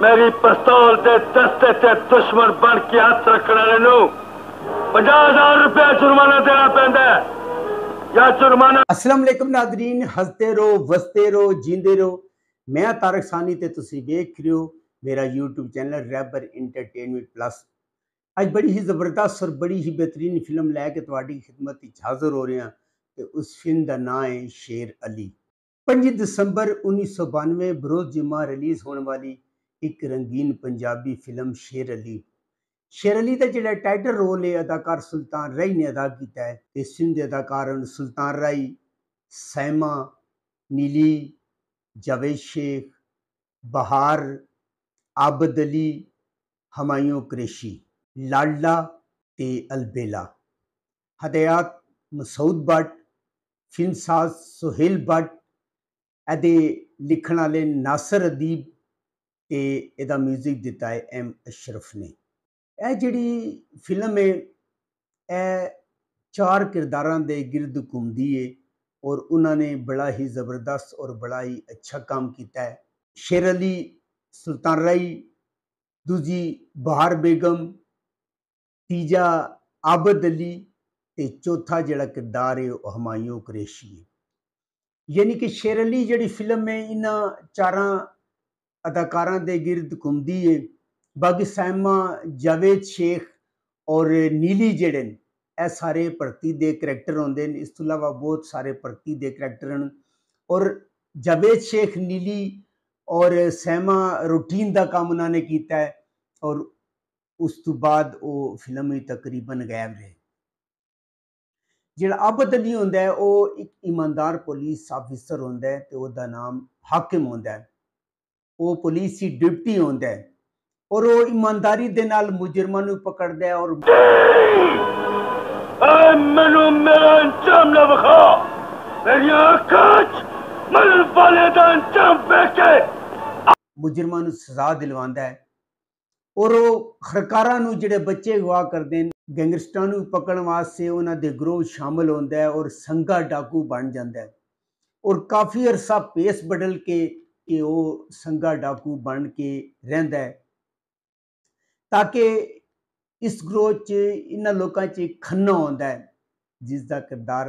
میری پستول دے دستے تے تے تے دشمن بن کے کے ہاتھ رکھنے والے پنجا ہزار روپیہ جرمانہ دینا ہے ہے السلام علیکم ناظرین رہو رہو رہو وستے جیندے میں تارک تسی دیکھ رہے رہے ہو ہو میرا یوٹیوب چینل ریبر انٹرٹینمنٹ پلس اج بڑی بڑی ہی ہی زبردست اور بہترین فلم فلم لے تواڈی خدمت وچ حاضر ہیں ہاں اس دا نام شیر علی 5 دسمبر 1992 بروز جمعہ ریلیز ہونے والی ਇੱਕ ਰੰਗੀਨ ਪੰਜਾਬੀ ਫਿਲਮ ਸ਼ੇਰ ਅਲੀ ਸ਼ੇਰ ਅਲੀ ਦਾ ਜਿਹੜਾ ਟਾਈਟਲ ਰੋਲ ਹੈ ਅਦਾਕਾਰ ਸੁਲਤਾਨ ਰਾਈ ਨੇ ਅਦਾ ਕੀਤਾ ਹੈ ਤੇ ਸਿੰਧ ਹਨ ਸੁਲਤਾਨ ਰਾਈ ਸੈਮਾ ਨੀਲੀ ਜਵੇਦ ਸ਼ੇਖ ਬਹਾਰ ਅਬਦਲੀ ਅਲੀ ਹਮਾਇਓ ਕ੍ਰੇਸ਼ੀ ਲਾਲਾ ਤੇ ਅਲਬੇਲਾ ਹਦਾਇਤ ਮਸਊਦ ਫਿਲਮ ਸਾਜ਼ ਸੁਹੇਲ ਬਟ ਅਦੇ ਲਿਖਣ ਵਾਲੇ ਨਾਸਰ ਅਦੀਬ ਤੇ ਇਹਦਾ 뮤직 ਦਿੱਤਾ ਹੈ ਐਮ ਅਸ਼ਰਫ ਨੇ ਇਹ ਜਿਹੜੀ ਫਿਲਮ ਹੈ ਇਹ ਚਾਰ ਕਿਰਦਾਰਾਂ ਦੇ ਗਿਰਦ ਘੁੰਮਦੀ ਹੈ ਔਰ ਉਹਨਾਂ ਨੇ ਬੜਾ ਹੀ ਜ਼ਬਰਦਸਤ ਔਰ ਬੜਾ ਹੀ ਅੱਛਾ ਕੰਮ ਕੀਤਾ ਹੈ ਸ਼ੇਰ ਅਲੀ ਸੁਲਤਾਨ ਰਾਈ ਦੂਜੀ ਬਹਾਰ ਬੇਗਮ ਤੀਜਾ ਆਬਦ ਅਲੀ ਤੇ ਚੌਥਾ ਜਿਹੜਾ ਕਿਰਦਾਰ ਹੈ ਉਹ ਹਮਾਇਓ ਕੁਰੇਸ਼ੀ ਹੈ ਯਾਨੀ ਕਿ ਸ਼ੇਰ ਅਲੀ ਜਿਹੜੀ ਫਿਲਮ ਹੈ ਇਹਨਾਂ ਚਾਰਾਂ اداکاراں دے گرد گمتی ہے بب سائما جاوید شیخ اور نیلی جڑے سارے پرتی دے کریکٹر ہوندے ہیں اس تو علاوہ بہت سارے پرتی دے کریکٹر ہیں اور جاوید شیخ نیلی اور سائما روٹین دا کام انہوں نے کیتا ہے اور اس تو بعد وہ فلم تقریباً غائب رہے علی ہوندا ہے وہ ایک ایماندار پولیس آفیسر ہوندا ہے تو وہ دا نام حاکم ہوندا ہے وہ پولیس ہی ڈپٹی ہے اور وہ ایمانداری پکڑ دجرما سزا دلوا اور جڑے بچے گوا کرتے ہیں گینگسٹر دے گروہ شامل ہوتا ہے اور سنگا ڈاکو بن ہے اور کافی عرصہ پیس بدل کے ڈاکو بن کے تاکہ اس گروہ چاہیے کنا ہے جس دا کردار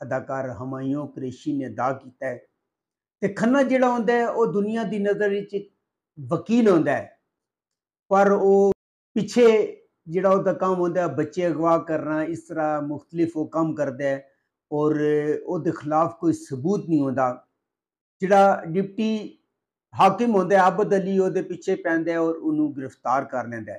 اداکار حمایوں کریشی نے ادا کیتا ہے کنا جڑا آتا ہے وہ دنیا دی نظر وکیل آتا ہے پر وہ پچھے جا آگو کرنا اس طرح مختلف وہ کام کرد ہے اور وہ خلاف کوئی ثبوت نہیں آتا جڑا ڈپٹی حاکم ہوتا ہے عبد علی دے پیچھے پہ اور وہ گرفتار کر لینا ہے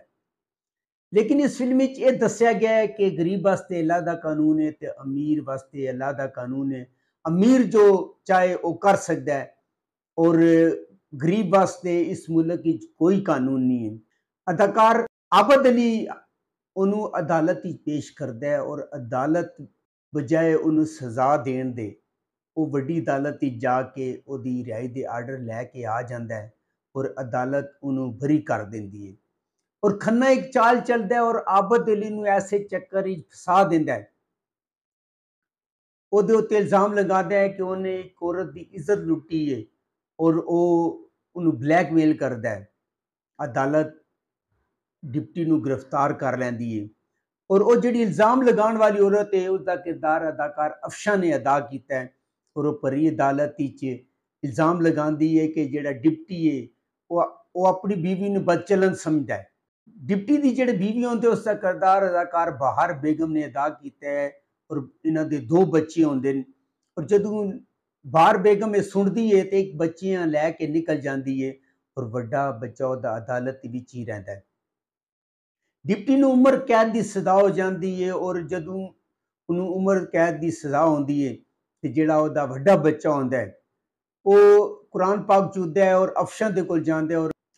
لیکن اس فلم دسیا گیا ہے کہ غریب واسطے اللہ کا قانون ہے تے امیر واسطے اللہ کا قانون ہے امیر جو چاہے وہ کر سکتا ہے اور غریب واسطے اس ملک کی کوئی قانون نہیں ہے اداکار عبد علی وہ عدالت ہی پیش کرد ہے اور عدالت بجائے اُن سزا دین دے وہ وی عدالت جا کے اویلی در لے کے آ جات اُنہوں بری کر دیں اور چال چلتا ہے اور الزام لگا د کہ انہیں عورت کی عزت لٹی ہے اور بلیک میل کردہ ہے ادالت ڈپٹی نرفتار کر لینی ہے اور وہ جی الزام لگاؤ والی عورت ہے اس کا کردار اداکار افشا نے ادا کیا اور پری عدالت الزام لگا دی ہے کہ جہاں ڈپٹی ہے وہ اپنی بیوی نے بد چلن سمجھتا ہے ڈپٹی کی جہی بیوی آتے اس کا کردار اداکار باہر بیگم نے ادا کیتا ہے اور انہوں دے دو بچے آدھے اور جدو بار بیگم یہ سنتی ہے تو ایک بچیاں لے کے نکل جاتی ہے اور وا بچہ عدالت بچ ہی رہتا ہے ڈپٹی نو عمر قید کی سزا ہو جاتی ہے اور جدو انہوں عمر قید کی سزا آدمی ہے جا وا بچہ آدھا ہے وہ قرآن پاگ چو افشاں کو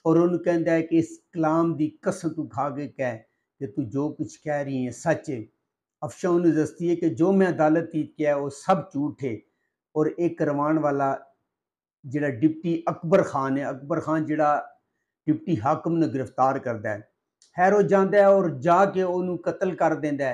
اور وہ کہہد ہے کہ اس کلام کی کسمت کھا کے کہہ کہ تو جو کچھ کہہ رہی ہے سچ ہے افشاں دستی ہے کہ جو میں عدالت کیا ہے وہ سب جھوٹ ہے اور ایک کروان والا جڑا ڈپٹی اکبر خان ہے اکبر خان جڑا ڈپٹی حاکم نے گرفتار کرتا ہے خیر وہ جانا ہے اور جا کے وہ قتل کر دینا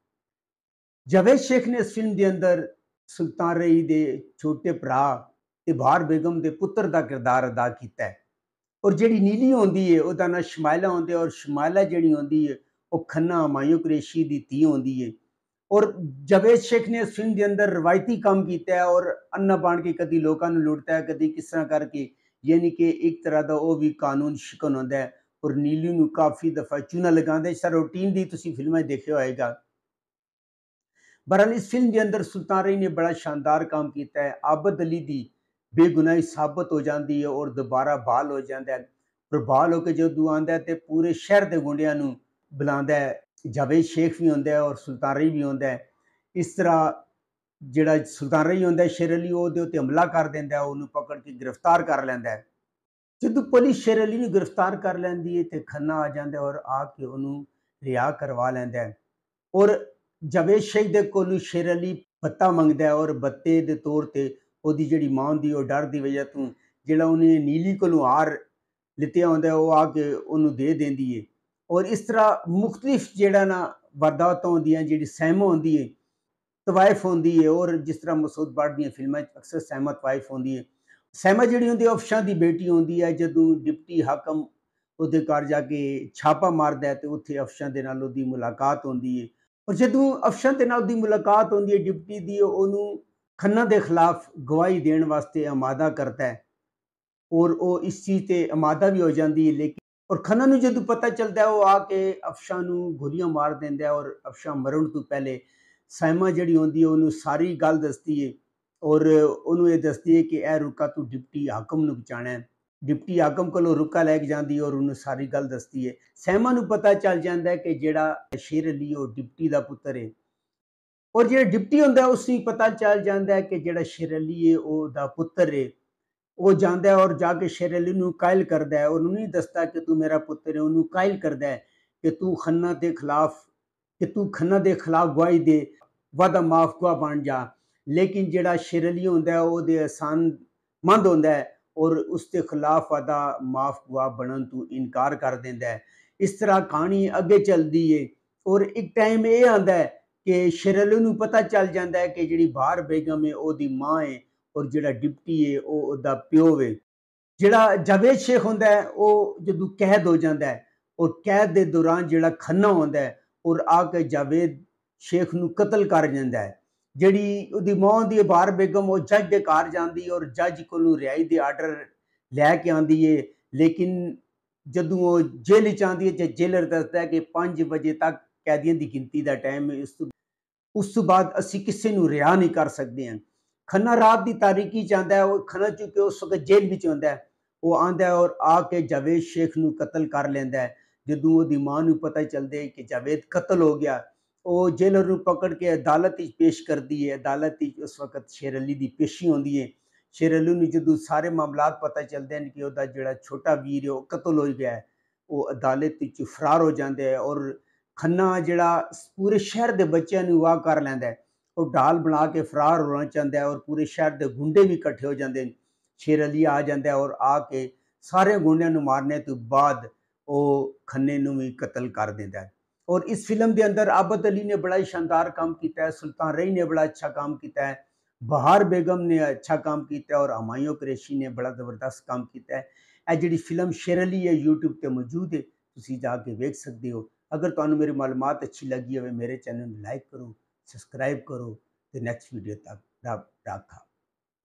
جاوید شیخ نے اس فلم دے اندر سلطان رئی دے چھوٹے برا بار بیگم دے پتر دا کردار ادا کیتا ہے اور جہی نیلی آتی ہے او وہاں شمائلا ہوں اور شمائلہ شمائلا جہی آنّا مایو قریشی کی تھی آدمی ہے اور جاوید شیخ نے اس فلم دے اندر روایتی کام کیتا ہے اور انہ بان کے کدی لوگوں لوٹتا ہے کدی کس طرح کر کے یعنی کہ ایک طرح دا او بھی قانون شکن ہوں اور نیلی نو کافی دفعہ چونہ چنا لگا روٹین دی تسی فلمیں دیکھے ہوئے گا اس فلم کے اندر سلطان رہی نے بڑا شاندار کام کیتا ہے عابد علی دی بے گناہی ثابت ہو جاندی ہے اور دوبارہ بال ہو جاندا ہے اور بال ہو کے جدو تے پورے شہر دے نو بلاندا ہے جاوید شیخ بھی ہوندا ہے اور سلطان بھی اس طرح جڑا سلطان شیر علی دے وہ حملہ کر دیندا ہے اونوں پکڑ کے گرفتار کر لیندا ہے جدو پولیس شیر علی گرفتار کر لیندی ہے تے کھنا آ اور آ کے رہا کروا لیندا ہے اور جاوید شاہ کے کولو شیر علی بتہ منگتا ہے اور بتے دور پہ وہی جی ماں ہوں ڈر کی وجہ تو جلد انہیں نیلی کو آر لیا ہوتا ہے وہ آ کے انہوں دے دی ہے اور اس طرح مختلف جہاں نا واردات آدمی جی سہم آئی طوائف آتی ہے اور جس طرح مسود باٹ دیا فلمیں اکثر سہمت طوائف آتی ہے سہمت جہاں ہوں افشاں کی بیٹی آ جوں ڈپٹی حاقم اس کے چھاپا مارد ہے تو اتنے افشاں کے نال وہ ملاقات آتی ہے اور جدو افشن کے نیو کی ملاقات آتی ہے ڈپٹی کھنا دے خلاف گواہی دین واسطے امادہ کرتا ہے اور وہ اس چیز سے امادہ بھی ہو جاتی ہے لیکن اور کھنا نو جدو پتہ چلتا ہے وہ آ کے افشاں گولی مار دیا اور افشاں مرن تو پہلے سائما جہی آ ساری گل دستی ہے اور یہ دستی ہے کہ اے رکا تو ڈپٹی حاکم نو بچا ہے ڈپٹی آگم کو رکا لے کے جاتی ہے اور انہوں ساری گل دستی ہے سہما نت چل جاتا ہے کہ جڑا شیر علی ڈپٹی کا پتر ہے اور جہ ڈٹی ہوں اسی پتا چل جان کہ شیرلی ہے وہ جانا ہے اور جا کے شیر علی قائل کرد ہے اور انہوں دستا کہ تیرا پتر ہے انہوں کا قائل کرد ہے کہ تنا کے خلاف کہ تنا کے خلاف گواہی دے وا ماف گواہ بن جا لیکن جہاں شرعلی ہوں وہ آسان مند ہو اور اس کے خلاف ادا معاف گوا بننے تو انکار کر دیا ہے اس طرح کھانی اگے چلتی ہے اور ایک ٹائم یہ آدھا ہے کہ شرلوں پتا چل جاتا ہے کہ جی بار بیگم ہے وہی ماں ہے اور جا ڈٹی ہے وہ اس کا پیو ہے جہاں جاوید شیک ہوں وہ جدو قید ہو جاتا ہے اور قید کے دوران جہاں کنہ آدھا ہے اور آ کے جاوید شیخ نتل کر جایا ہے جی وہاں آدمی ہے بار بیگم وہ جج کے کار جج کو ریائی کے آڈر لے کے آدھی ہے لیکن جدوں جیل چیزر دستا ہے کہ پانچ بجے تک قیدیوں کی گنتی کا ٹائم اس بعد اِسی کسی رہی کر سکتے ہیں کنا رات کی تاریخی چاہتا ہے کنا چکے اس وقت جیل بھی آدھا وہ آتا ہے اور آ کے جاوید شیخ نتل کر لینا ہے جدوی ماں نے پتا چلتا ہے کہ جاوید قتل ہو گیا وہ جیل پکڑ کے عدالت پیش کر دی ہے عدالت اس وقت شیر علی دی پیشی ہوندی ہے شیر علی جدو سارے معاملات پتا چلتے ہیں کہ وہ جڑا چھوٹا ہے او قتل ہو گیا ہے وہ عدالت فرار ہو جاندے ہے اور کھنہ جڑا پورے شہر دے بچے نو واہ کر ہے اور ڈال بنا کے فرار ہونا چاہتا ہے اور پورے شہر دے گنڈے بھی کٹھے ہو جاندے ہیں شیر علی آ ہے اور آ کے سارے نو مارنے تو بعد وہ کھنے نو قتل کر ہیں اور اس فلم دے اندر عابد علی نے بڑا ہی شاندار کام کیتا ہے سلطان رئی نے بڑا اچھا کام کیتا ہے بہار بیگم نے اچھا کام کیتا ہے اور ہمایوں کریشی نے بڑا زبردست کام کیتا ہے اے جڑی فلم شیر علی ہے یوٹیوب تے موجود ہے کے دیکھ سکتے ہو اگر تانوں میری معلومات اچھی لگی میرے ہو لائک کرو سبسکرائب کرو نیکسٹ ویڈیو تک رکھا